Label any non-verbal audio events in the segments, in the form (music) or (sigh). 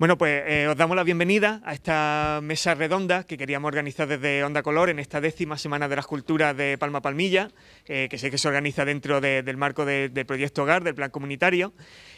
Bueno, pues eh, os damos la bienvenida a esta mesa redonda que queríamos organizar desde Onda Color en esta décima semana de las culturas de Palma Palmilla, eh, que sé que se organiza dentro del marco del proyecto Hogar, del plan comunitario.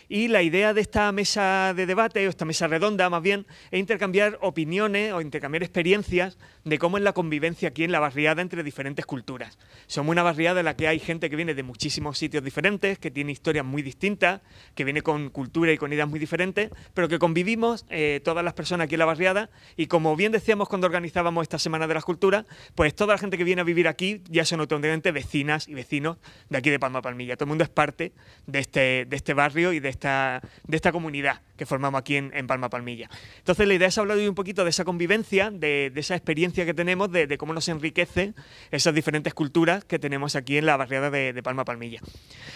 Y la idea de esta mesa de debate, o esta mesa redonda más bien, es intercambiar opiniones o intercambiar experiencias de cómo es la convivencia aquí en la barriada entre diferentes culturas. Somos una barriada en la que hay gente que viene de muchísimos sitios diferentes, que tiene historias muy distintas, que viene con cultura y con ideas muy diferentes, pero que convivimos eh, todas las personas aquí en la barriada y como bien decíamos cuando organizábamos esta Semana de las Culturas, pues toda la gente que viene a vivir aquí ya son auténticamente vecinas y vecinos de aquí de Palma Palmilla. Todo el mundo es parte de este, de este barrio y de este de esta comunidad que formamos aquí en, Palma Palmilla. Entonces la idea es hablar hoy un poquito de esa convivencia, de, esa experiencia que tenemos, de, cómo nos enriquece esas diferentes culturas que tenemos aquí en la barriada de, Palma Palmilla.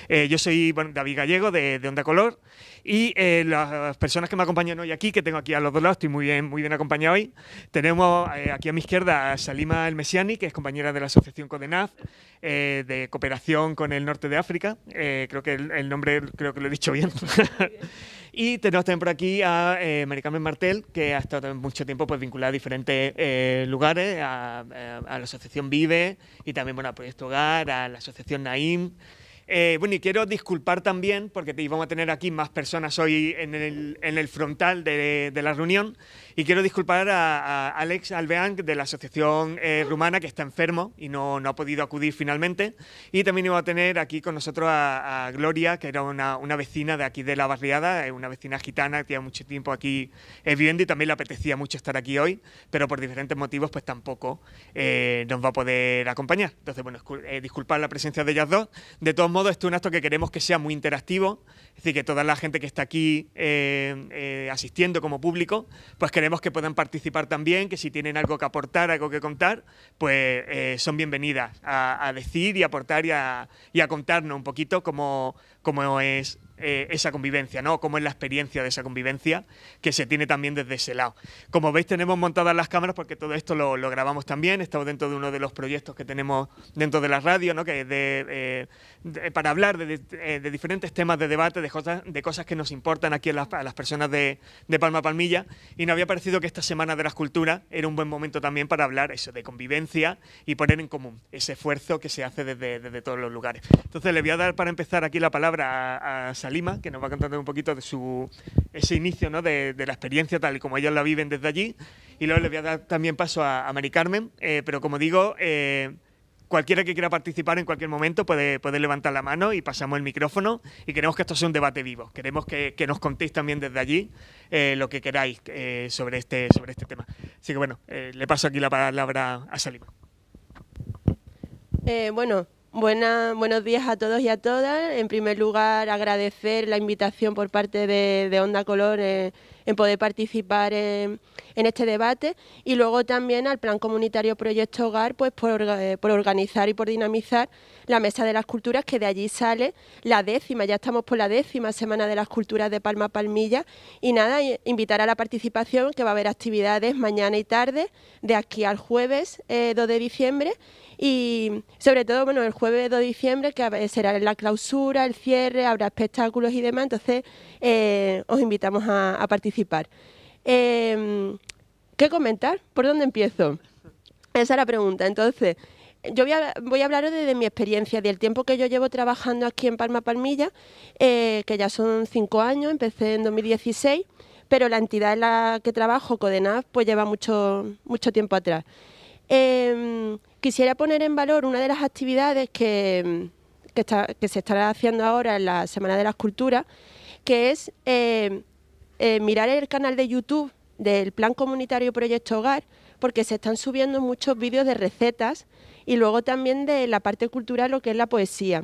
Eh, yo soy David Gallego de, Onda Color y eh, las personas que me acompañan hoy aquí, que tengo aquí a los dos lados, estoy muy bien, muy bien acompañado hoy, tenemos eh, aquí a mi izquierda a Salima El Mesiani, que es compañera de la Asociación CODENAF, de cooperación con el norte de África, creo que el, el nombre creo que lo he dicho bien. (laughs) y tenemos también por aquí a eh, Martel, que ha estado mucho tiempo pues, vinculada a diferentes eh, lugares, eh, a, la Asociación Vive y también bueno, a Proyecto Hogar, a la Asociación Naim. Eh, bueno, y quiero disculpar también, porque vamos íbamos a tener aquí más personas hoy en el, frontal de, de la reunión. Y quiero disculpar a, Alex Alveán de la Asociación eh, Rumana, que está enfermo y no, no, ha podido acudir finalmente. Y también iba a tener aquí con nosotros a, Gloria, que era una, una, vecina de aquí de la barriada, eh, una vecina gitana que lleva mucho tiempo aquí eh, viviendo y también le apetecía mucho estar aquí hoy, pero por diferentes motivos pues tampoco nos va a poder acompañar. Entonces, bueno, disculpar la presencia de ellas dos. De todos modos, esto es un acto que queremos que sea muy interactivo es decir, que toda la gente que está aquí eh, eh, asistiendo como público, pues queremos que puedan participar también, que si tienen algo que aportar, algo que contar, pues eh, son bienvenidas a, decir y aportar y a, contarnos un poquito cómo, cómo es eh, esa convivencia, ¿no? Cómo es la experiencia de esa convivencia que se tiene también desde ese lado. Como veis, tenemos montadas las cámaras porque todo esto lo, grabamos también. Estamos dentro de uno de los proyectos que tenemos dentro de la radio, ¿no? Que eh, para hablar eh, de, diferentes temas de debate, de cosas, de cosas que nos importan aquí a las, personas de, Palma Palmilla. Y nos había parecido que esta Semana de las Culturas era un buen momento también para hablar eso, de convivencia y poner en común ese esfuerzo que se hace desde, todos los lugares. Entonces, le voy a dar para empezar aquí la palabra a, a Salima, Lima, que nos va contando un poquito de su ese inicio, ¿no? De, la experiencia tal y como ellos la viven desde allí. Y luego le voy a dar también paso a, a Mari Carmen, eh, pero como digo, eh, cualquiera que quiera participar en cualquier momento puede, puede, levantar la mano y pasamos el micrófono. Y queremos que esto sea un debate vivo. Queremos que, nos contéis también desde allí eh, lo que queráis sobre, este, sobre este tema. Así que bueno, le paso aquí la palabra a Salima. bueno, buenos días a todos y a todas. En primer lugar, agradecer la invitación por parte de, Onda Color. Eh, en poder participar en, este debate y luego también al Plan Comunitario Proyecto Hogar pues eh, por, organizar y por dinamizar la Mesa de las Culturas que de allí sale la décima, ya estamos por la décima Semana de las Culturas de Palma Palmilla y nada, invitar a la participación que va a haber actividades mañana y tarde de aquí al jueves 2 eh, de diciembre y sobre todo bueno el jueves 2 de diciembre que será la clausura, el cierre, habrá espectáculos y demás, entonces eh, os invitamos a participar participar. Em, ¿Qué comentar? ¿Por dónde empiezo? Esa es la pregunta. Entonces, yo voy a, hablaros de mi experiencia, del tiempo que yo llevo trabajando aquí en Palma Palmilla, eh, que ya son cinco años, empecé en 2016, pero la entidad en la que trabajo, Codenaf, pues lleva mucho, mucho tiempo atrás. Em, quisiera poner en valor una de las actividades que, que, está, se estará haciendo ahora en la Semana de las Culturas, que es eh, eh, mirar el canal de YouTube del Plan Comunitario Proyecto Hogar, porque se están subiendo muchos vídeos de recetas y luego también de la parte cultural, lo que es la poesía.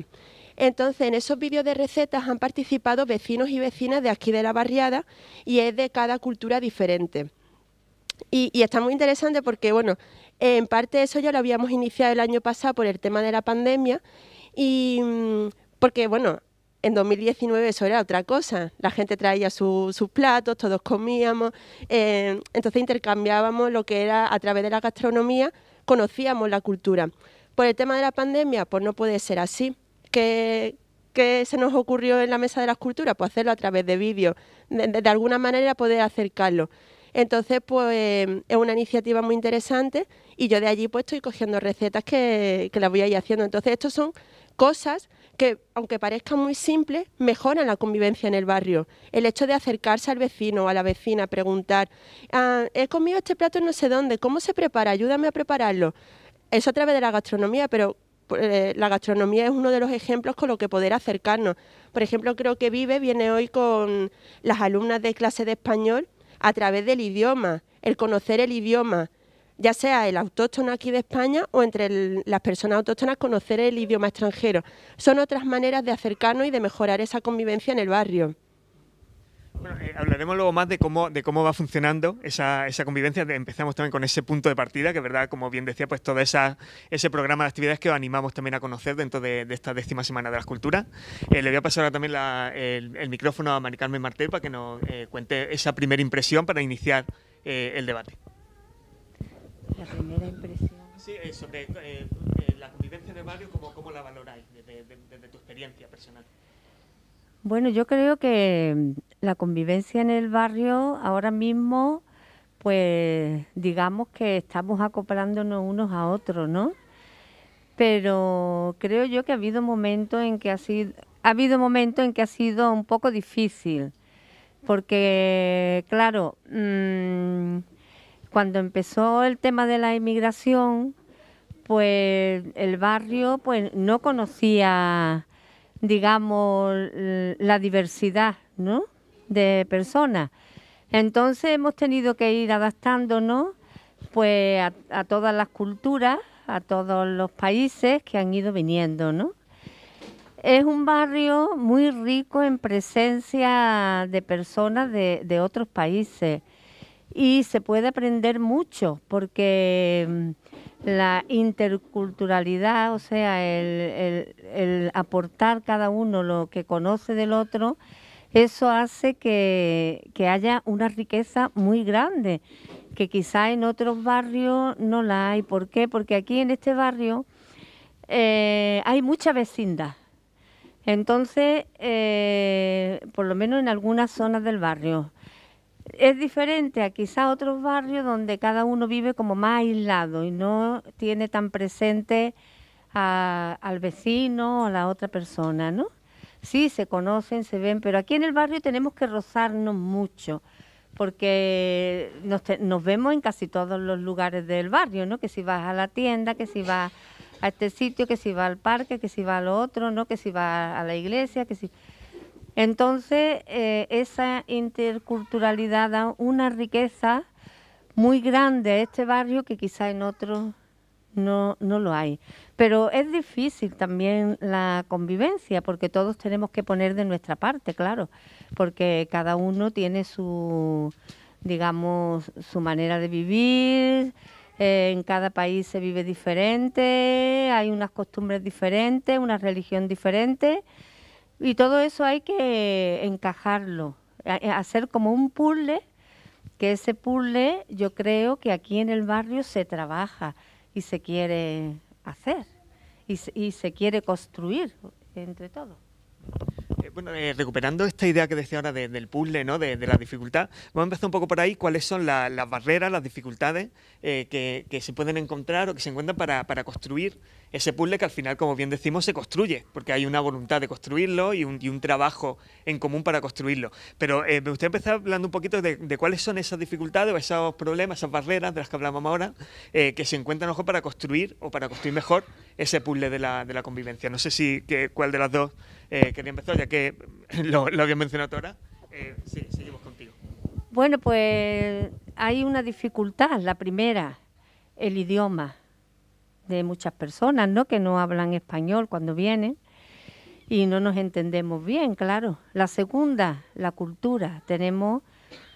Entonces, en esos vídeos de recetas han participado vecinos y vecinas de aquí de la barriada y es de cada cultura diferente. Y, y, está muy interesante porque, bueno, en parte eso ya lo habíamos iniciado el año pasado por el tema de la pandemia y mm, porque, bueno, en 2019 eso era otra cosa. La gente traía sus platos, todos comíamos. Eh, entonces intercambiábamos lo que era a través de la gastronomía, conocíamos la cultura. Por el tema de la pandemia, pues no puede ser así. ¿Qué, se nos ocurrió en la mesa de las culturas? Pues hacerlo a través de vídeo, De, alguna manera poder acercarlo. Entonces, pues es una iniciativa muy interesante y yo de allí pues estoy cogiendo recetas que, que, las voy a ir haciendo. Entonces, estos son cosas que, aunque parezcan muy simples, mejoran la convivencia en el barrio. El hecho de acercarse al vecino o a la vecina, preguntar, ah, he comido este plato en no sé dónde, ¿cómo se prepara? Ayúdame a prepararlo. Eso a través de la gastronomía, pero eh, la gastronomía es uno de los ejemplos con lo que poder acercarnos. Por ejemplo, creo que Vive viene hoy con las alumnas de clase de español a través del idioma, el conocer el idioma, ya sea el autóctono aquí de España o entre las personas autóctonas conocer el idioma extranjero. Son otras maneras de acercarnos y de mejorar esa convivencia en el barrio. Eh, hablaremos luego más de cómo, de cómo va funcionando esa, convivencia. Empezamos también con ese punto de partida, que verdad, como bien decía, pues todo ese programa de actividades que os animamos también a conocer dentro de, esta décima semana de las culturas. Eh, le voy a pasar ahora también el, micrófono a Maricarmen Martel para que nos eh, cuente esa primera impresión para iniciar el debate. La primera impresión. Sí, eh, sobre eh, eh, la convivencia en el barrio, ¿cómo, la valoráis desde, tu experiencia personal? Bueno, yo creo que mm, la convivencia en el barrio ahora mismo, pues digamos que estamos acoplándonos unos a otros, ¿no? Pero creo yo que ha habido momentos en que ha sido, ha habido momentos en que ha sido un poco difícil, porque claro, mm, cuando empezó el tema de la inmigración, pues el barrio pues no conocía, digamos, la diversidad, de personas. Entonces hemos tenido que ir adaptándonos pues a, todas las culturas, a todos los países que han ido viniendo, Es un barrio muy rico en presencia de personas de otros países y se puede aprender mucho porque mm, la interculturalidad, o sea, el, aportar cada uno lo que conoce del otro, eso hace que, haya una riqueza muy grande, que quizá en otros barrios no la hay. ¿Por qué? Porque aquí en este barrio eh, hay mucha vecindad. Entonces, eh, por lo menos en algunas zonas del barrio, es diferente a quizá otros barrios donde cada uno vive como más aislado y no tiene tan presente al vecino o a la otra persona, ¿no? Sí, se conocen, se ven, pero aquí en el barrio tenemos que rozarnos mucho porque nos, vemos en casi todos los lugares del barrio, ¿no? Que si vas a la tienda, que si vas a este sitio, que si vas al parque, que si vas al otro, ¿no? Que si vas a la iglesia, que si... Entonces, eh, esa interculturalidad da una riqueza muy grande a este barrio que quizá en otros no, lo hay. Pero es difícil también la convivencia, porque todos tenemos que poner de nuestra parte, claro, porque cada uno tiene su, digamos, su manera de vivir, eh, en cada país se vive diferente, hay unas costumbres diferentes, una religión diferente y todo eso hay que encajarlo, hacer como un puzzle, que ese puzzle yo creo que aquí en el barrio se trabaja y se quiere hacer y se, y se quiere construir entre todos bueno, eh, recuperando esta idea que decía ahora del puzzle, ¿no? De, la dificultad, vamos a empezar un poco por ahí. ¿Cuáles son las barreras, las dificultades eh, que, se pueden encontrar o que se encuentran para, construir ese puzzle que al final, como bien decimos, se construye? Porque hay una voluntad de construirlo y un, trabajo en común para construirlo. Pero eh, me gustaría empezar hablando un poquito de, cuáles son esas dificultades o esos problemas, esas barreras de las que hablábamos ahora, que se encuentran ojo, para construir o para construir mejor ese puzzle de la, de la convivencia. No sé si cuál de las dos eh, quería empezar, ya que (clears throat) lo, lo había mencionado ahora. Eh, seguimos contigo. Bueno, pues hay una dificultad. La primera, el idioma de muchas personas, ¿no? Que no hablan español cuando vienen y no nos entendemos bien, claro. La segunda, la cultura. Tenemos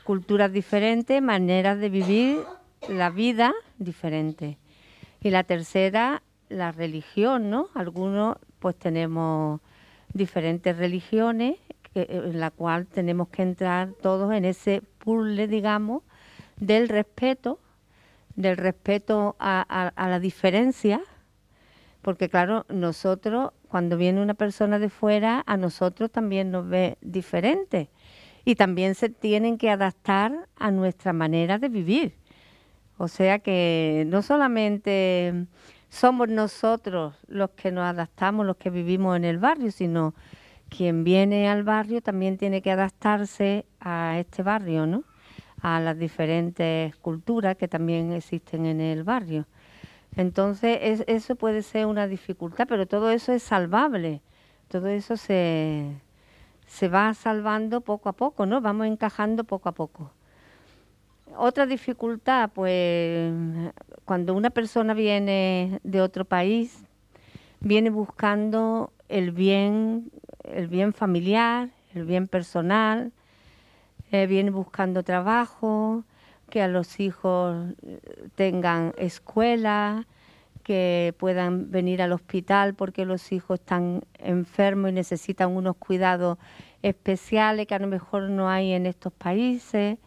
culturas diferentes, maneras de vivir la vida diferente Y la tercera, la religión, ¿no? Algunos pues tenemos diferentes religiones eh, en la cual tenemos que entrar todos en ese puzzle, digamos, del respeto, del respeto a la diferencia, porque claro, nosotros, cuando viene una persona de fuera, a nosotros también nos ve diferente y también se tienen que adaptar a nuestra manera de vivir. O sea que no solamente somos nosotros los que nos adaptamos, los que vivimos en el barrio, sino quien viene al barrio también tiene que adaptarse a este barrio, ¿no? a las diferentes culturas que también existen en el barrio. Entonces, eso puede ser una dificultad, pero todo eso es salvable, todo eso se, se va salvando poco a poco, ¿no? Vamos encajando poco a poco. Otra dificultad, pues cuando una persona viene de otro país, viene buscando el bien, el bien familiar, el bien personal, eh, viene buscando trabajo, que a los hijos eh, tengan escuela, que puedan venir al hospital porque los hijos están enfermos y necesitan unos cuidados especiales que a lo mejor no hay en estos países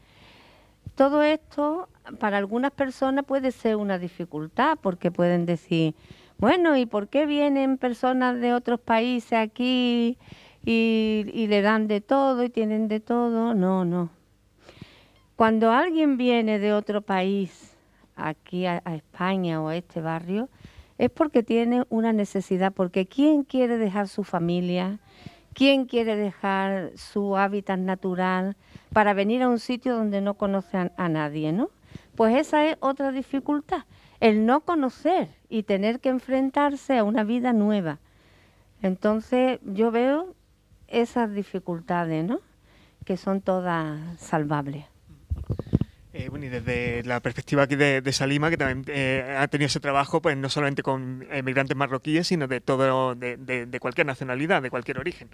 todo esto para algunas personas puede ser una dificultad porque pueden decir, bueno, ¿y por qué vienen personas de otros países aquí y, le dan de todo y tienen de todo? No, no. Cuando alguien viene de otro país aquí a, a España o a este barrio, es porque tiene una necesidad, porque ¿quién quiere dejar su familia? ¿Quién quiere dejar su hábitat natural para venir a un sitio donde no conoce a nadie, no? Pues esa es otra dificultad, el no conocer y tener que enfrentarse a una vida nueva. Entonces yo veo esas dificultades, ¿no? Que son todas salvables. Eh, bueno, y desde la perspectiva aquí de, Salima, que también eh, ha tenido ese trabajo, pues no solamente con emigrantes marroquíes, sino de todo, de, de, cualquier nacionalidad, de cualquier origen.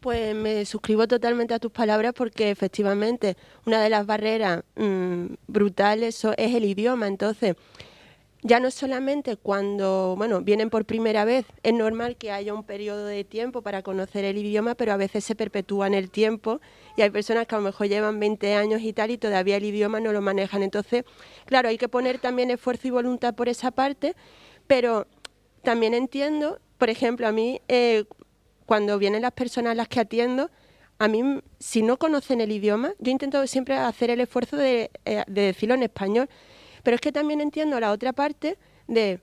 Pues me suscribo totalmente a tus palabras porque efectivamente una de las barreras mm, brutales es el idioma. Entonces, ya no solamente cuando bueno, vienen por primera vez, es normal que haya un periodo de tiempo para conocer el idioma, pero a veces se perpetúa en el tiempo y hay personas que a lo mejor llevan 20 años y tal y todavía el idioma no lo manejan. Entonces, claro, hay que poner también esfuerzo y voluntad por esa parte, pero también entiendo, por ejemplo, a mí eh, cuando vienen las personas a las que atiendo, a mí, si no conocen el idioma, yo intento siempre hacer el esfuerzo de, eh, de decirlo en español pero es que también entiendo la otra parte de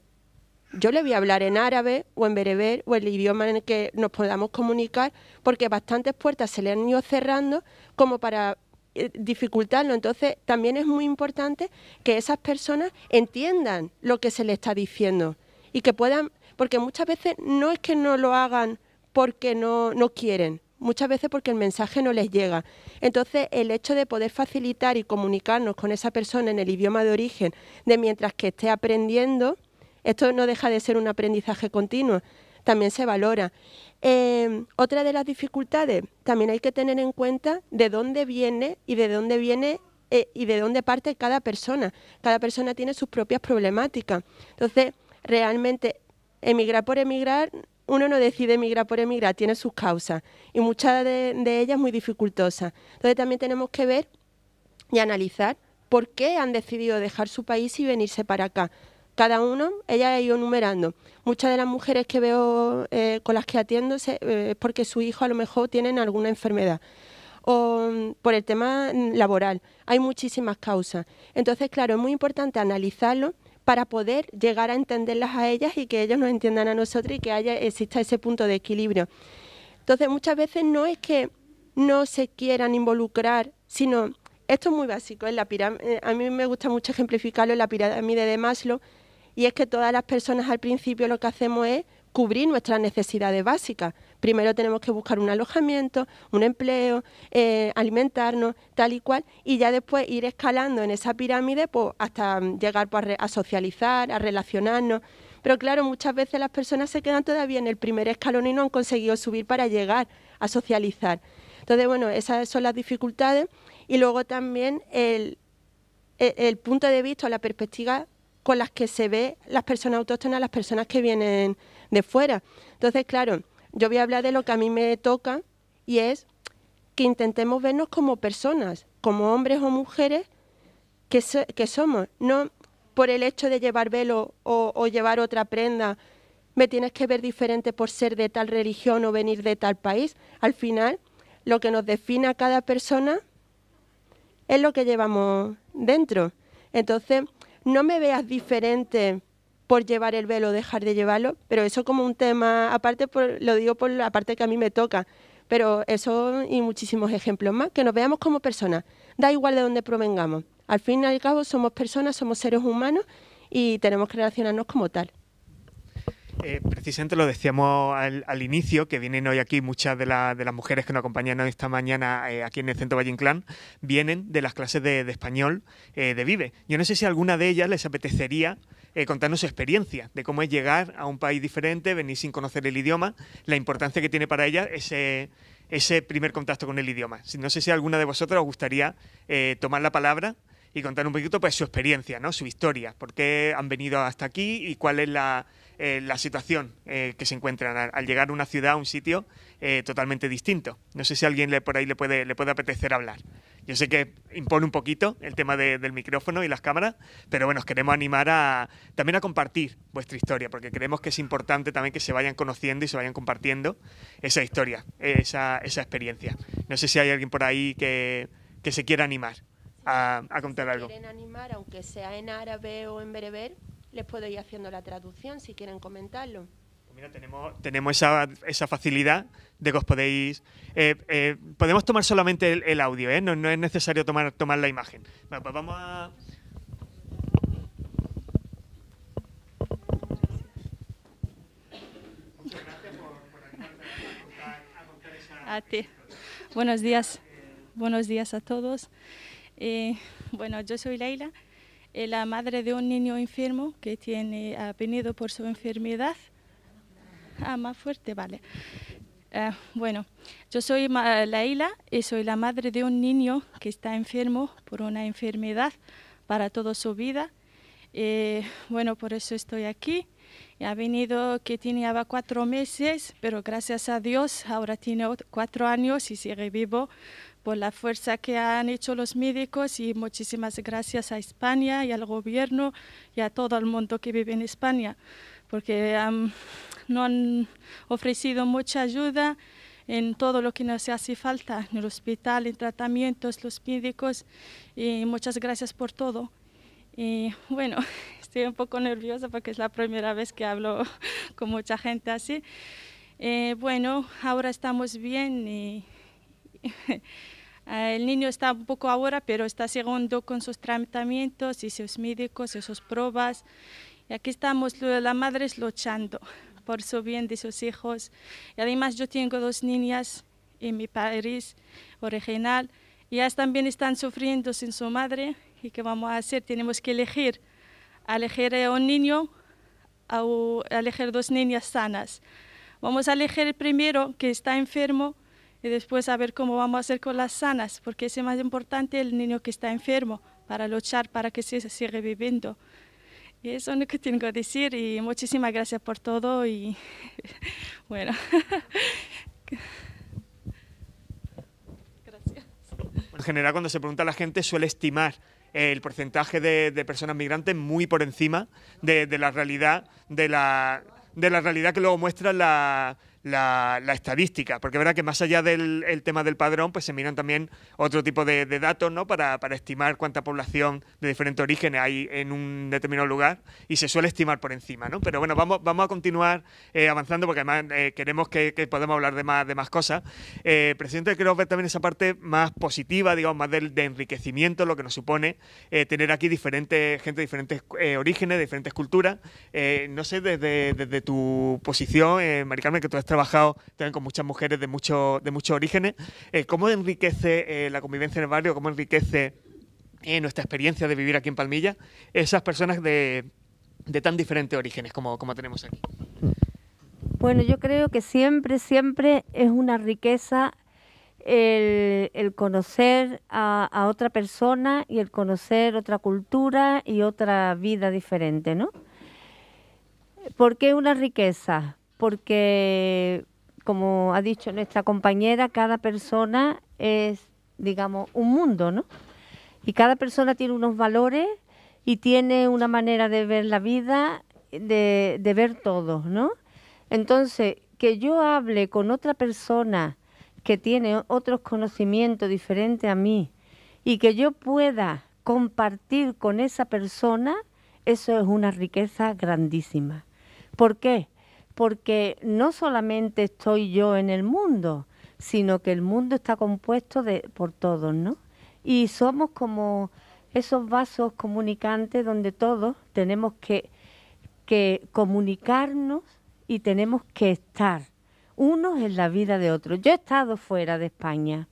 yo le voy a hablar en árabe o en bereber o el idioma en el que nos podamos comunicar, porque bastantes puertas se le han ido cerrando como para eh, dificultarlo. Entonces, también es muy importante que esas personas entiendan lo que se le está diciendo y que puedan, porque muchas veces no es que no lo hagan porque no quieren, muchas veces porque el mensaje no les llega. Entonces, el hecho de poder facilitar y comunicarnos con esa persona en el idioma de origen, de mientras que esté aprendiendo, esto no deja de ser un aprendizaje continuo, también se valora. Em, otra de las dificultades, también hay que tener en cuenta de dónde viene y de dónde viene eh, y de dónde parte cada persona. Cada persona tiene sus propias problemáticas. Entonces, realmente emigrar por emigrar uno no decide emigrar por emigrar, tiene sus causas y muchas de, ellas muy dificultosa. Entonces también tenemos que ver y analizar por qué han decidido dejar su país y venirse para acá. Cada uno, ella ha ido numerando. Muchas de las mujeres que veo eh, con las que atiendo eh, es porque su hijo a lo mejor tienen alguna enfermedad o por el tema mm, laboral. Hay muchísimas causas. Entonces, claro, es muy importante analizarlo para poder llegar a entenderlas a ellas y que ellos nos entiendan a nosotros y que haya, exista ese punto de equilibrio. Entonces, muchas veces no es que no se quieran involucrar, sino esto es muy básico. la eh, a mí me gusta mucho ejemplificarlo en la pirámide de Maslow, y es que todas las personas al principio lo que hacemos es cubrir nuestras necesidades básicas. Primero tenemos que buscar un alojamiento, un empleo, eh, alimentarnos, tal y cual, y ya después ir escalando en esa pirámide pues, hasta llegar pues, a, socializar, a relacionarnos. Pero claro, muchas veces las personas se quedan todavía en el primer escalón y no han conseguido subir para llegar a socializar. Entonces, bueno, esas son las dificultades. Y luego también el, e, punto de vista o la perspectiva con las que se ve las personas autóctonas, las personas que vienen de fuera. Entonces, claro, yo voy a hablar de lo que a mí me toca y es que intentemos vernos como personas, como hombres o mujeres que, somos. No por el hecho de llevar velo o, o llevar otra prenda, me tienes que ver diferente por ser de tal religión o venir de tal país. Al final, lo que nos define a cada persona es lo que llevamos dentro. Entonces, no me veas diferente por llevar el velo, dejar de llevarlo, pero eso como un tema aparte, lo digo por la parte que a mí me toca, pero eso y muchísimos ejemplos más, que nos veamos como personas, da igual de dónde provengamos, al fin y al cabo somos personas, somos seres humanos y tenemos que relacionarnos como tal. Eh, precisamente lo decíamos al, inicio, que vienen hoy aquí muchas de, las mujeres que nos acompañan hoy esta mañana eh, aquí en el Centro Valle Inclán, vienen de las clases de, español eh, de Vive. Yo no sé si alguna de ellas les apetecería eh, contarnos su experiencia de cómo es llegar a un país diferente, venir sin conocer el idioma, la importancia que tiene para ella ese, ese primer contacto con el idioma. No sé si alguna de vosotras os gustaría eh, tomar la palabra y contar un poquito pues, su experiencia, ¿no? su historia, por qué han venido hasta aquí y cuál es la, eh, situación que se encuentran al, llegar a una ciudad, a un sitio totalmente distinto. No sé si alguien por ahí le puede, le puede apetecer hablar. Yo sé que impone un poquito el tema del micrófono y las cámaras, pero bueno, os queremos animar también a compartir vuestra historia, porque creemos que es importante también que se vayan conociendo y se vayan compartiendo esa historia, esa, experiencia. No sé si hay alguien por ahí que, se quiera animar a, contar contar si algo. quieren animar, aunque sea en árabe o en bereber, les puedo ir haciendo la traducción si quieren comentarlo. Mira, tenemos, tenemos esa, esa facilidad de que os podéis. Eh, eh, podemos tomar solamente el, audio, ¿eh? no, es necesario tomar, tomar la imagen. Bueno, pues vamos a. gracias por, esa... Buenos días. Buenos días a todos. bueno, yo soy Leila, la madre de un niño enfermo que tiene, ha venido por su enfermedad Ah, más fuerte, vale. Eh, bueno, yo soy Laila y soy la madre de un niño que está enfermo por una enfermedad para toda su vida. Eh, bueno, por eso estoy aquí. Ha venido que tenía cuatro meses, pero gracias a Dios ahora tiene cuatro años y sigue vivo por la fuerza que han hecho los médicos y muchísimas gracias a España y al gobierno y a todo el mundo que vive en España, porque han, no han ofrecido mucha ayuda en todo lo que nos hace falta, en el hospital, en tratamientos, los médicos, y muchas gracias por todo. Y bueno, (laughs) estoy un poco nerviosa porque es la primera vez que hablo (laughs) con mucha gente así. Eh, bueno, ahora estamos bien. Y, (laughs) el niño está un poco ahora, pero está segundo con sus tratamientos y sus médicos y sus pruebas. Y aquí estamos las madres luchando por su bien de sus hijos. Y además yo tengo dos niñas en mi país original. Y ellas también están sufriendo sin su madre. ¿Y qué vamos a hacer? Tenemos que elegir. Elegir a un niño o elegir dos niñas sanas. Vamos a elegir el primero que está enfermo y después a ver cómo vamos a hacer con las sanas, porque es más importante el niño que está enfermo para luchar para que se siga viviendo. Y eso es lo que tengo que decir y muchísimas gracias por todo y (laughs) bueno. En general cuando se pregunta a la gente suele estimar el porcentaje de, personas migrantes muy por encima de, de la realidad de la, de la realidad que luego muestra la, la, estadística, porque verá verdad que más allá del tema del padrón, pues se miran también otro tipo de, datos, ¿no? Para, estimar cuánta población de diferentes orígenes hay en un determinado lugar y se suele estimar por encima, ¿no? Pero bueno, vamos, vamos a continuar eh, avanzando porque además eh, queremos que, que podamos hablar de más, de más cosas. Eh, presidente, creo ver también esa parte más positiva, digamos, más del, de enriquecimiento, lo que nos supone tener aquí diferentes gente de diferentes orígenes, de diferentes culturas. no sé, desde, desde tu posición, Maricarmen, que tú estás trabajado también con muchas mujeres de, mucho, de muchos orígenes. Eh, ¿Cómo enriquece eh, la convivencia en el barrio? ¿Cómo enriquece eh, nuestra experiencia de vivir aquí en Palmilla esas personas de, de tan diferentes orígenes como, como tenemos aquí? Bueno, yo creo que siempre, siempre es una riqueza el, conocer a, a, otra persona y el conocer otra cultura y otra vida diferente, ¿no? ¿Por qué una riqueza? porque, como ha dicho nuestra compañera, cada persona es, digamos, un mundo, ¿no? Y cada persona tiene unos valores y tiene una manera de ver la vida, de, ver todo, ¿no? Entonces, que yo hable con otra persona que tiene otros conocimientos diferentes a mí y que yo pueda compartir con esa persona, eso es una riqueza grandísima. ¿Por qué? porque no solamente estoy yo en el mundo, sino que el mundo está compuesto de, por todos, ¿no? Y somos como esos vasos comunicantes donde todos tenemos que, que comunicarnos y tenemos que estar unos en la vida de otros. Yo he estado fuera de España.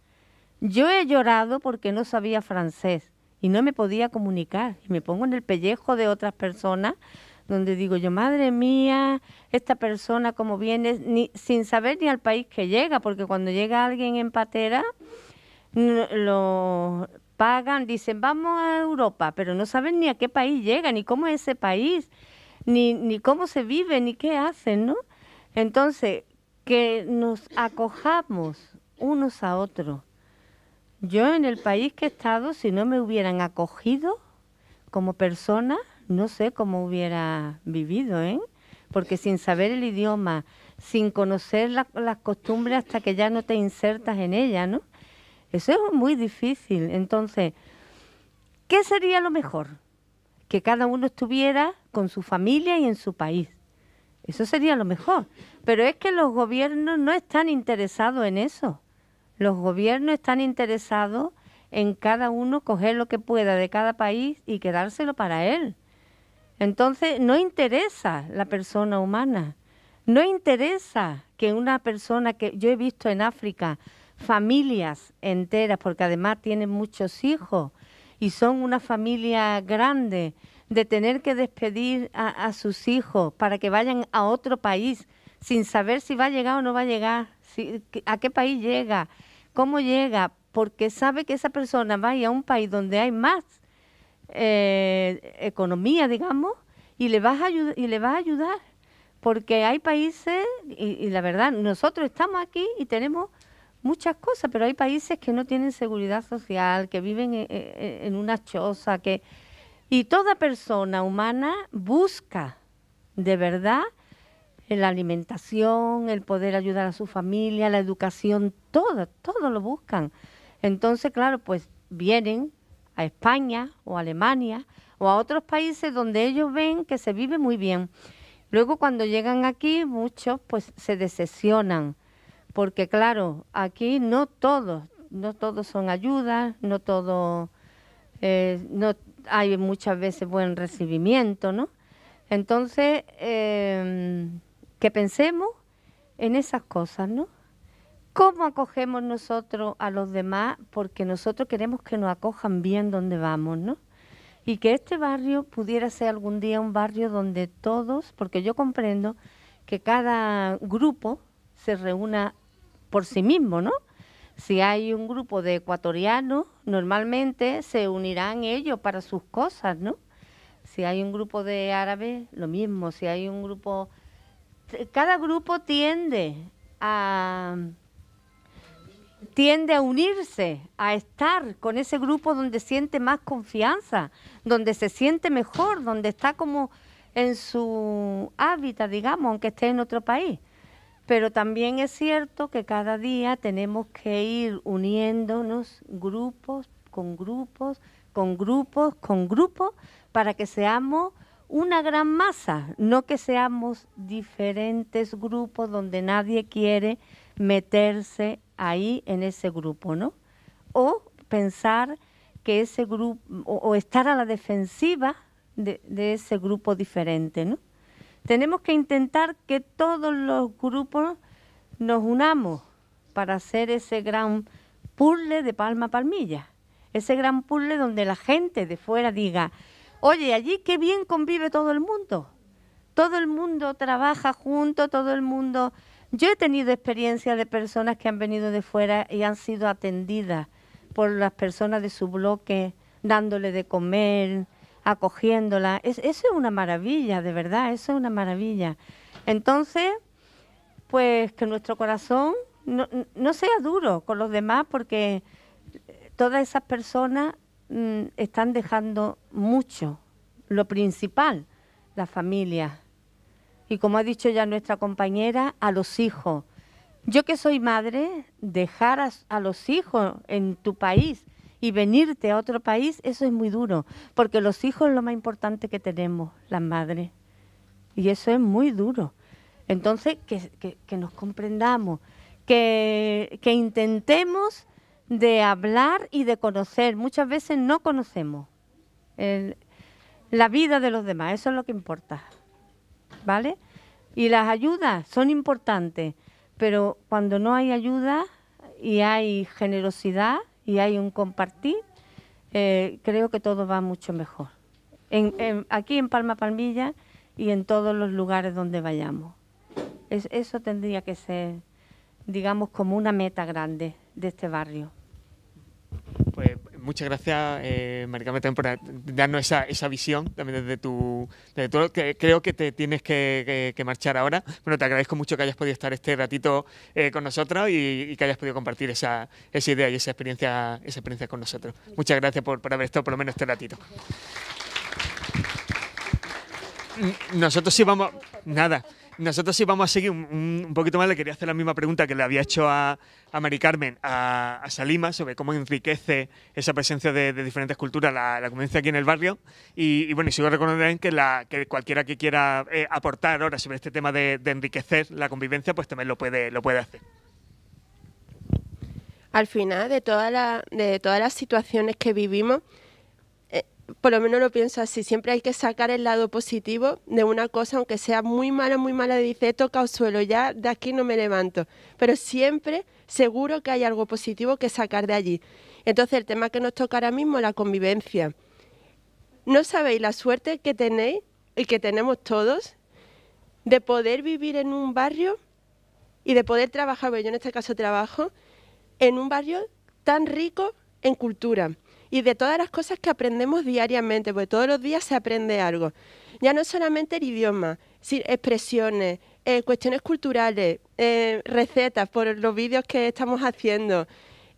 Yo he llorado porque no sabía francés y no me podía comunicar. Y me pongo en el pellejo de otras personas donde digo yo, madre mía, esta persona como viene, sin saber ni al país que llega, porque cuando llega alguien en patera, lo pagan, dicen, vamos a Europa, pero no saben ni a qué país llega, ni cómo es ese país, ni, ni cómo se vive, ni qué hacen, ¿no? Entonces, que nos acojamos unos a otros. Yo en el país que he estado, si no me hubieran acogido como persona, no sé cómo hubiera vivido, ¿eh? Porque sin saber el idioma, sin conocer las costumbres hasta que ya no te insertas en ella, ¿no? Eso es muy difícil. Entonces, ¿qué sería lo mejor? Que cada uno estuviera con su familia y en su país. Eso sería lo mejor. Pero es que los gobiernos no están interesados en eso. Los gobiernos están interesados en cada uno coger lo que pueda de cada país y quedárselo para él. Entonces no interesa la persona humana, no interesa que una persona que yo he visto en África, familias enteras, porque además tienen muchos hijos y son una familia grande, de tener que despedir a, sus hijos para que vayan a otro país sin saber si va a llegar o no va a llegar, a qué país llega, cómo llega, porque sabe que esa persona va a ir a un país donde hay más eh, economía, digamos, y le, vas a y le vas a ayudar. Porque hay países, y, la verdad, nosotros estamos aquí y tenemos muchas cosas, pero hay países que no tienen seguridad social, que viven e, e, e, en, una choza, que y toda persona humana busca de verdad la alimentación, el poder ayudar a su familia, la educación, todo, todo lo buscan. Entonces, claro, pues vienen a España o a Alemania o a otros países donde ellos ven que se vive muy bien. Luego cuando llegan aquí muchos pues se decepcionan porque claro, aquí no todos, no todos son ayudas, no todo, eh, no hay muchas veces buen recibimiento, ¿no? Entonces, em, que pensemos en esas cosas, ¿no? cómo acogemos nosotros a los demás, porque nosotros queremos que nos acojan bien donde vamos, ¿no? Y que este barrio pudiera ser algún día un barrio donde todos, porque yo comprendo que cada grupo se reúna por sí mismo, ¿no? Si hay un grupo de ecuatorianos, normalmente se unirán ellos para sus cosas, ¿no? Si hay un grupo de árabes, lo mismo. Si hay un grupo... Cada grupo tiende a tiende a unirse, a estar con ese grupo donde siente más confianza, donde se siente mejor, donde está como en su hábitat, digamos, aunque esté en otro país. Pero también es cierto que cada día tenemos que ir uniéndonos grupos con grupos, con grupos, con grupos, para que seamos una gran masa, no que seamos diferentes grupos donde nadie quiere meterse ahí en ese grupo, ¿no? O pensar que ese grupo, o, estar a la defensiva de, de, ese grupo diferente, ¿no? Tenemos que intentar que todos los grupos nos unamos para hacer ese gran puzzle de palma a palmilla, ese gran puzzle donde la gente de fuera diga, oye, allí qué bien convive todo el mundo, todo el mundo trabaja junto, todo el mundo yo he tenido experiencia de personas que han venido de fuera y han sido atendidas por las personas de su bloque, dándole de comer, acogiéndola. eso es una maravilla, de verdad, eso es una maravilla. Entonces, pues que nuestro corazón no, sea duro con los demás porque todas esas personas mm, están dejando mucho, lo principal, la familia, y como ha dicho ya nuestra compañera, a los hijos. Yo que soy madre, dejar a, los hijos en tu país y venirte a otro país, eso es muy duro, porque los hijos es lo más importante que tenemos, las madres. Y eso es muy duro. Entonces, que, nos comprendamos, que, que intentemos de hablar y de conocer. Muchas veces no conocemos la vida de los demás, eso es lo que importa. ¿vale? Y las ayudas son importantes, pero cuando no hay ayuda y hay generosidad y hay un compartir, eh, creo que todo va mucho mejor. aquí en Palma Palmilla y en todos los lugares donde vayamos. eso tendría que ser, digamos, como una meta grande de este barrio. Pues muchas gracias, eh, por darnos esa, esa, visión también desde tu. que, creo que te tienes que, marchar ahora. Bueno, te agradezco mucho que hayas podido estar este ratito eh, con nosotros y, que hayas podido compartir esa, esa, idea y esa experiencia, esa experiencia con nosotros. Muchas gracias por, por haber estado por lo menos este ratito. Nosotros sí vamos. Nada. Nosotros sí vamos a seguir un, poquito más. Le quería hacer la misma pregunta que le había hecho a, Mari Carmen, a, Salima, sobre cómo enriquece esa presencia de, diferentes culturas la, convivencia aquí en el barrio. Y, bueno, y sigo recordando que, la, que cualquiera que quiera eh, aportar ahora sobre este tema de, enriquecer la convivencia, pues también lo puede, lo puede hacer. Al final de, toda la, de todas las situaciones que vivimos, por lo menos lo pienso así, siempre hay que sacar el lado positivo de una cosa, aunque sea muy mala, muy mala, dice, he tocado suelo, ya de aquí no me levanto, pero siempre seguro que hay algo positivo que sacar de allí. Entonces el tema que nos toca ahora mismo es la convivencia. No sabéis la suerte que tenéis y que tenemos todos de poder vivir en un barrio y de poder trabajar, porque yo en este caso trabajo, en un barrio tan rico en cultura y de todas las cosas que aprendemos diariamente, porque todos los días se aprende algo. Ya no solamente el idioma, sino expresiones, eh, cuestiones culturales, eh, recetas por los vídeos que estamos haciendo.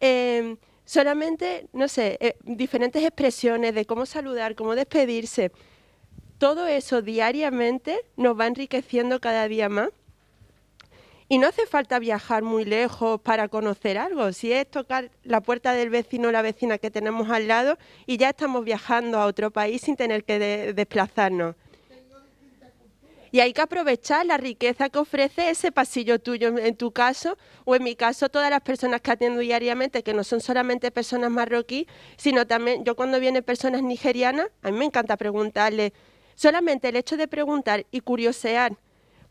Eh, solamente, no sé, diferentes expresiones de cómo saludar, cómo despedirse. Todo eso diariamente nos va enriqueciendo cada día más y no hace falta viajar muy lejos para conocer algo. Si es tocar la puerta del vecino o la vecina que tenemos al lado y ya estamos viajando a otro país sin tener que desplazarnos. Y hay que aprovechar la riqueza que ofrece ese pasillo tuyo, en tu caso, o en mi caso, todas las personas que atiendo diariamente, que no son solamente personas marroquíes, sino también, yo cuando vienen personas nigerianas, a mí me encanta preguntarle. solamente el hecho de preguntar y curiosear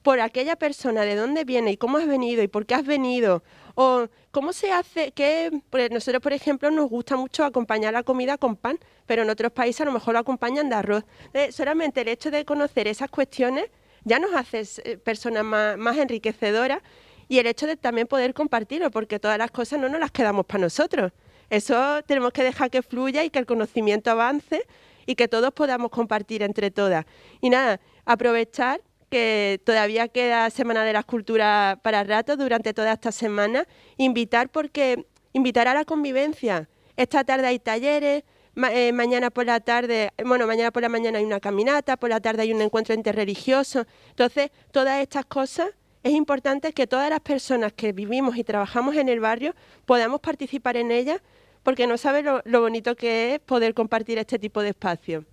por aquella persona, de dónde viene y cómo has venido y por qué has venido. O cómo se hace que pues, nosotros, por ejemplo, nos gusta mucho acompañar la comida con pan, pero en otros países a lo mejor lo acompañan de arroz. solamente el hecho de conocer esas cuestiones ya nos hace eh, personas más, más enriquecedoras y el hecho de también poder compartirlo, porque todas las cosas no nos las quedamos para nosotros. Eso tenemos que dejar que fluya y que el conocimiento avance y que todos podamos compartir entre todas. Y nada, aprovechar que todavía queda Semana de las Culturas para rato durante toda esta semana. Invitar porque invitar a la convivencia. Esta tarde hay talleres, eh, mañana por la tarde, bueno, mañana por la mañana hay una caminata, por la tarde hay un encuentro interreligioso. Entonces, todas estas cosas es importante que todas las personas que vivimos y trabajamos en el barrio podamos participar en ellas porque no sabe lo, bonito que es poder compartir este tipo de espacio.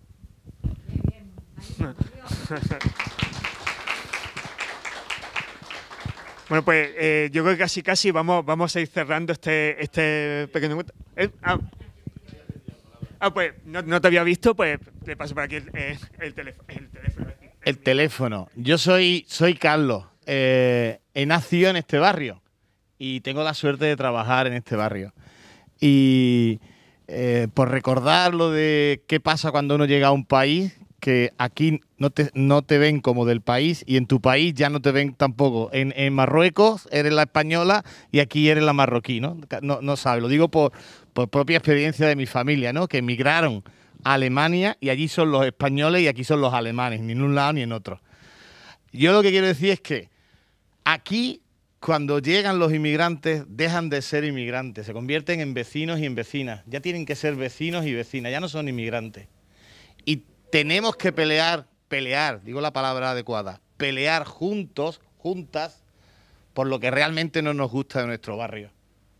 (laughs) Bueno, pues eh, yo creo que casi casi vamos, vamos a ir cerrando este, este pequeño eh, ah. ah, pues no, te había visto, pues te paso para aquí eh, el, teléfono, el, teléfono. Yo soy, soy Carlos. he nacido en este barrio y tengo la suerte de trabajar en este barrio. Y por recordar lo de qué pasa cuando uno llega a un país, que aquí no te, no te ven como del país y en tu país ya no te ven tampoco. En, en Marruecos eres la española y aquí eres la marroquí, ¿no? No, sabes, lo digo por, por propia experiencia de mi familia, ¿no? Que emigraron a Alemania y allí son los españoles y aquí son los alemanes, ni en un lado ni en otro. Yo lo que quiero decir es que aquí cuando llegan los inmigrantes, dejan de ser inmigrantes, se convierten en vecinos y en vecinas. Ya tienen que ser vecinos y vecinas, ya no son inmigrantes. Y tenemos que pelear, pelear, digo la palabra adecuada, pelear juntos, juntas, por lo que realmente no nos gusta de nuestro barrio.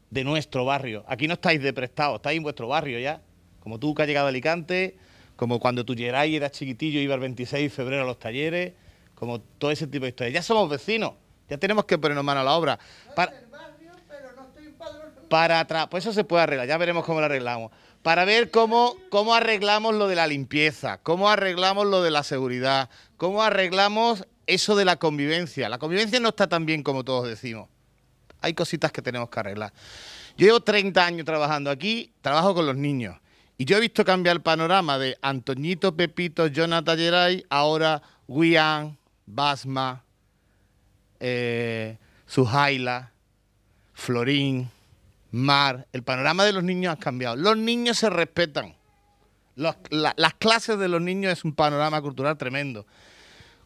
De nuestro barrio. Aquí no estáis de prestado, estáis en vuestro barrio ya. Como tú que has llegado a Alicante, como cuando tú llegáis y eras chiquitillo y iba el 26 de febrero a los talleres, como todo ese tipo de historias. Ya somos vecinos, ya tenemos que ponernos mano a la obra. para, para atrás, pues eso se puede arreglar, ya veremos cómo lo arreglamos para ver cómo, cómo arreglamos lo de la limpieza, cómo arreglamos lo de la seguridad, cómo arreglamos eso de la convivencia. La convivencia no está tan bien como todos decimos. Hay cositas que tenemos que arreglar. Yo llevo 30 años trabajando aquí, trabajo con los niños. Y yo he visto cambiar el panorama de Antoñito, Pepito, Jonathan Geray, ahora Wian, Basma, eh, Sujaila, Florín mar, el panorama de los niños ha cambiado. Los niños se respetan. las clases de los niños es un panorama cultural tremendo.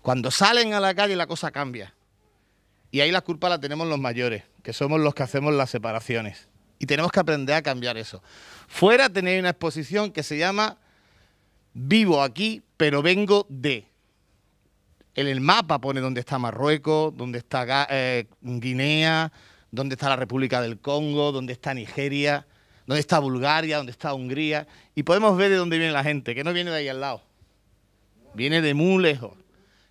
Cuando salen a la calle la cosa cambia. Y ahí la culpa la tenemos los mayores, que somos los que hacemos las separaciones. Y tenemos que aprender a cambiar eso. Fuera tenéis una exposición que se llama Vivo aquí, pero vengo de. En el mapa pone dónde está Marruecos, dónde está eh, Guinea, dónde está la República del Congo, dónde está Nigeria, dónde está Bulgaria, dónde está Hungría, y podemos ver de dónde viene la gente, que no viene de ahí al lado, viene de muy lejos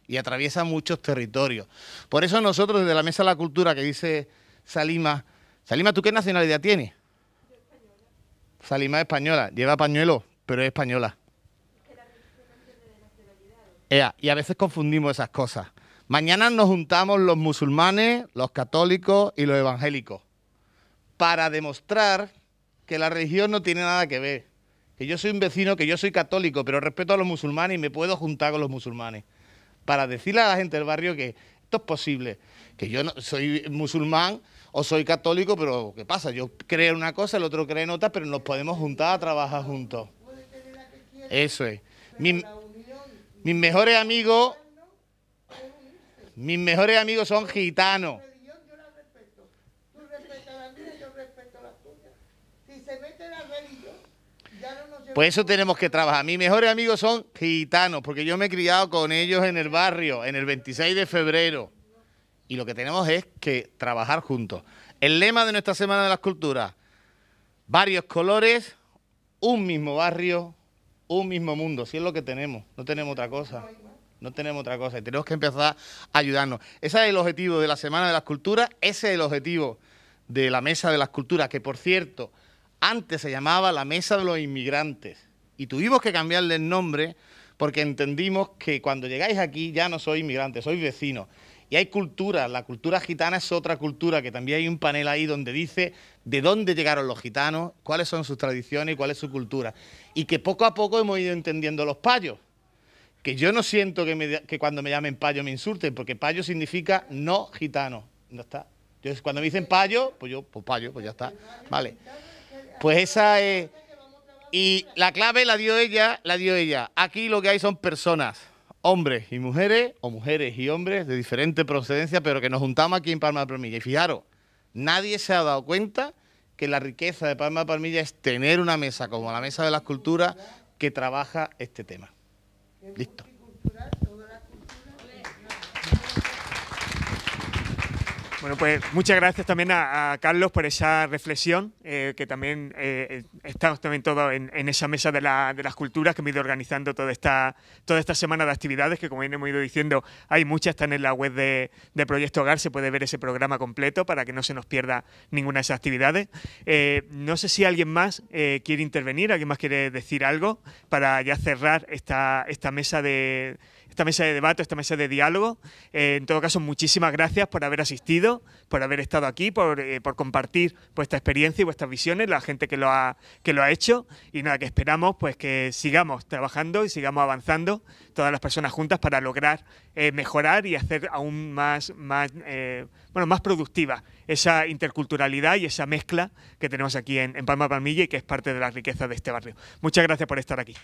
y atraviesa muchos territorios. Por eso nosotros desde la Mesa de la Cultura que dice Salima, Salima, ¿tú qué nacionalidad tienes? Salima es española, lleva pañuelo, pero es española. y a veces confundimos esas cosas. Mañana nos juntamos los musulmanes, los católicos y los evangélicos para demostrar que la religión no tiene nada que ver. Que yo soy un vecino, que yo soy católico, pero respeto a los musulmanes y me puedo juntar con los musulmanes. Para decirle a la gente del barrio que esto es posible. Que yo no, soy musulmán o soy católico, pero ¿qué pasa? Yo creo en una cosa, el otro cree en otra, pero nos podemos juntar a trabajar juntos. Eso es. mis mejores amigos mis mejores amigos son gitanos. pues eso tenemos que trabajar. Mis mejores amigos son gitanos, porque yo me he criado con ellos en el barrio, en el 26 de febrero. Y lo que tenemos es que trabajar juntos. El lema de nuestra Semana de las Culturas, varios colores, un mismo barrio, un mismo mundo. Si es lo que tenemos, no tenemos otra cosa. No tenemos otra cosa y tenemos que empezar a ayudarnos. Ese es el objetivo de la Semana de las Culturas, ese es el objetivo de la Mesa de las Culturas, que por cierto, antes se llamaba la Mesa de los Inmigrantes y tuvimos que cambiarle el nombre porque entendimos que cuando llegáis aquí ya no sois inmigrantes, sois vecinos. Y hay cultura, la cultura gitana es otra cultura, que también hay un panel ahí donde dice de dónde llegaron los gitanos, cuáles son sus tradiciones y cuál es su cultura. Y que poco a poco hemos ido entendiendo los payos que yo no siento que, cuando me llamen payo me insulten, porque payo significa no gitano. No está. Entonces, cuando me dicen payo, pues yo, pues payo, pues ya está. Vale. Pues esa es. Y la clave la dio ella, la dio ella. Aquí lo que hay son personas, hombres y mujeres, o mujeres y hombres de diferente procedencia, pero que nos juntamos aquí en Palma de Palmilla. Y fijaros, nadie se ha dado cuenta que la riqueza de Palma de Palmilla es tener una mesa como la Mesa de las Culturas que trabaja este tema. Listo. Bueno, pues muchas gracias también a, Carlos por esa reflexión, eh, que también eh, eh, estamos también todos en, esa mesa de, las culturas que hemos ido organizando toda esta, toda esta semana de actividades, que como bien hemos ido diciendo, hay muchas, están en la web de, Proyecto Hogar, se puede ver ese programa completo para que no se nos pierda ninguna de esas actividades. no sé si alguien más quiere intervenir, alguien más quiere decir algo para ya cerrar esta, esta mesa de esta mesa de debate, esta mesa de diálogo. Eh, en todo caso, muchísimas gracias por haber asistido, por haber estado aquí, eh, por, compartir vuestra experiencia y vuestras visiones, la gente que lo, ha, que lo ha hecho. Y nada, que esperamos pues que sigamos trabajando y sigamos avanzando todas las personas juntas para lograr eh, mejorar y hacer aún más, más, bueno, más productiva esa interculturalidad y esa mezcla que tenemos aquí en, en Palma Palmilla y que es parte de la riqueza de este barrio. Muchas gracias por estar aquí.